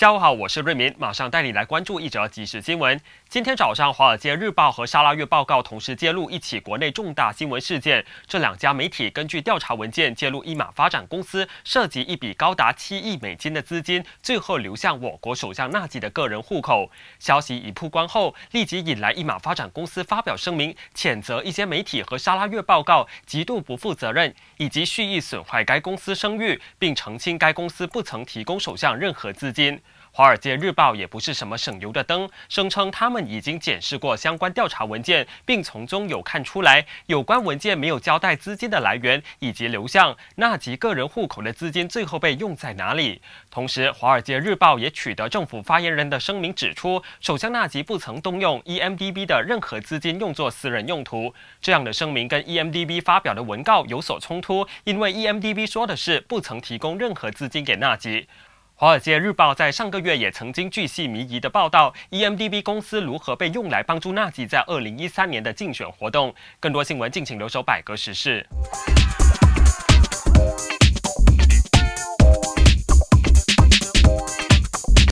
下午好，我是瑞民，马上带你来关注一则即时新闻。今天早上，《华尔街日报》和《沙拉月报告》同时揭露一起国内重大新闻事件。这两家媒体根据调查文件揭露，一马发展公司涉及一笔高达七亿美金的资金，最后流向我国首相纳吉的个人户口。消息一曝光后，立即引来一马发展公司发表声明，谴责一些媒体和《沙拉月报告》极度不负责任，以及蓄意损坏该公司声誉，并澄清该公司不曾提供首相任何资金。《华尔街日报》也不是什么省油的灯，声称他们已经检视过相关调查文件，并从中有看出来，有关文件没有交代资金的来源以及流向，纳吉个人户口的资金最后被用在哪里。同时，《华尔街日报》也取得政府发言人的声明，指出首相纳吉不曾动用 EMDB 的任何资金用作私人用途。这样的声明跟 EMDB 发表的文告有所冲突，因为 EMDB 说的是不曾提供任何资金给纳吉。《华尔街日报》在上个月也曾经巨细靡遗的报道，EMDB 公司如何被用来帮助纳吉在二零一三年的竞选活动。更多新闻，敬请留守百格时事。